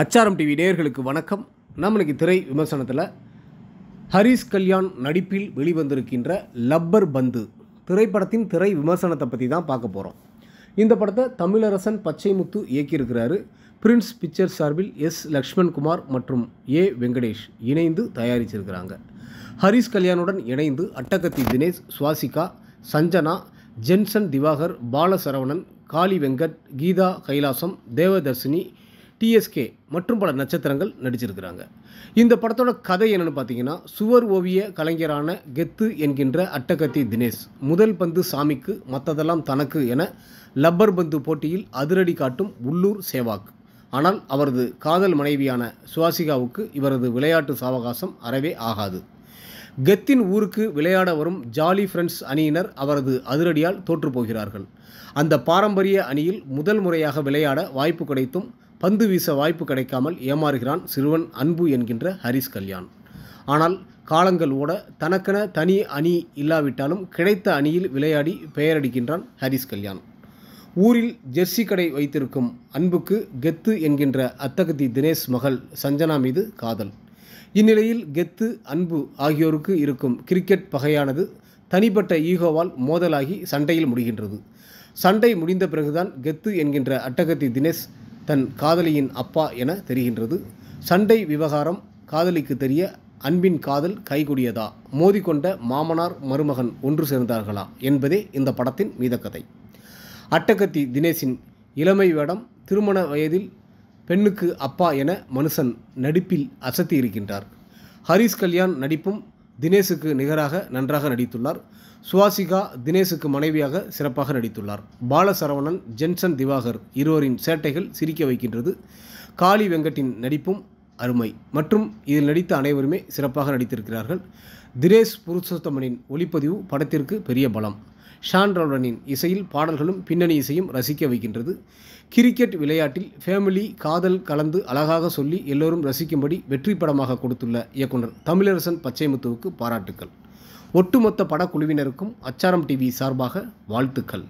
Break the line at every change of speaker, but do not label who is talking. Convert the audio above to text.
அச்சாரம் டிவி நேயர்களுக்கு வணக்கம் நம்மளுக்கு திரை விமர்சனத்தில் ஹரிஷ் கல்யாண் நடிப்பில் வெளிவந்திருக்கின்ற லப்பர் பந்து திரைப்படத்தின் திரை விமர்சனத்தை பற்றி தான் பார்க்க போகிறோம் இந்த படத்தை தமிழரசன் பச்சைமுத்து இயக்கியிருக்கிறாரு பிரின்ஸ் பிக்சர் சார்பில் எஸ் லக்ஷ்மண்குமார் மற்றும் ஏ வெங்கடேஷ் இணைந்து தயாரிச்சிருக்கிறாங்க ஹரிஷ் கல்யாணுடன் இணைந்து அட்டகத்தி தினேஷ் சுவாசிகா சஞ்சனா ஜென்சன் திவாகர் பாலசரவணன் காளி வெங்கட் கீதா கைலாசம் தேவதர்சினி டிஎஸ்கே மற்றும் பல நட்சத்திரங்கள் நடிச்சிருக்கிறாங்க இந்த படத்தோட கதை என்னென்னு பார்த்தீங்கன்னா சுவர் ஓவிய கலைஞரான கெத்து என்கின்ற அட்டகத்தி தினேஷ் முதல் பந்து சாமிக்கு மற்றதெல்லாம் தனக்கு என லப்பர் பந்து போட்டியில் அதிரடி காட்டும் உள்ளூர் சேவாக் ஆனால் அவரது காதல் மனைவியான சுவாசிகாவுக்கு இவரது விளையாட்டு சாவகாசம் அறவே ஆகாது கெத்தின் ஊருக்கு விளையாட வரும் ஜாலி ஃப்ரெண்ட்ஸ் அணியினர் அவரது அதிரடியால் தோற்றுப்போகிறார்கள் அந்த பாரம்பரிய அணியில் முதல் முறையாக விளையாட வாய்ப்பு கிடைத்தும் பந்து வீச வாய்ப்பு கிடைக்காமல் ஏமாறுகிறான் சிறுவன் அன்பு என்கின்ற ஹரிஸ் கல்யாண் ஆனால் காலங்கள் ஓட தனக்கென தனி அணி இல்லாவிட்டாலும் கிடைத்த அணியில் விளையாடி பெயரடிக்கின்றான் ஹரிஸ் கல்யாண் ஊரில் ஜெர்சி கடை வைத்திருக்கும் அன்புக்கு கெத்து என்கின்ற அத்தகத்தி தினேஷ் மகள் சஞ்சனா மீது காதல் இந்நிலையில் கெத்து அன்பு ஆகியோருக்கு இருக்கும் கிரிக்கெட் பகையானது தனிப்பட்ட ஈகோவால் மோதலாகி சண்டையில் முடிகின்றது சண்டை முடிந்த பிறகுதான் கெத்து என்கின்ற அட்டகத்தி தினேஷ் தன் காதலியின் அப்பா என தெரிகின்றது சண்டை விவகாரம் காதலிக்கு தெரிய அன்பின் காதல் கைகூடியதா மோதிக்கொண்ட மாமனார் மருமகன் ஒன்று சேர்ந்தார்களா என்பதே இந்த படத்தின் மீதக்கதை அட்டகத்தி தினேஷின் இளமை வேடம் திருமண வயதில் பெண்ணுக்கு அப்பா என மனுஷன் நடிப்பில் அசத்தி இருக்கின்றார் ஹரிஷ் கல்யாண் நடிப்பும் தினேஷுக்கு நிகராக நன்றாக நடித்துள்ளார் சுவாசிகா தினேஷுக்கு மனைவியாக சிறப்பாக நடித்துள்ளார் பாலசரவணன் ஜென்சன் திவாகர் இருவரின் சேட்டைகள் சிரிக்க வைக்கின்றது காளி வெங்கட்டின் நடிப்பும் அருமை மற்றும் இதில் நடித்த அனைவருமே சிறப்பாக நடித்திருக்கிறார்கள் தினேஷ் புருஷோத்தமனின் ஒளிப்பதிவு படத்திற்கு பெரிய பலம் ஷான் ரவுடனின் இசையில் பாடல்களும் பின்னணி இசையும் ரசிக்க வைக்கின்றது கிரிக்கெட் விளையாட்டில் ஃபேமிலி காதல் கலந்து அழகாக சொல்லி எல்லோரும் ரசிக்கும்படி வெற்றி படமாக கொடுத்துள்ள இயக்குனர் தமிழரசன் பச்சைமுத்துவுக்கு பாராட்டுக்கள் ஒட்டுமொத்த படக்குழுவினருக்கும் அச்சாரம் டிவி சார்பாக வாழ்த்துக்கள்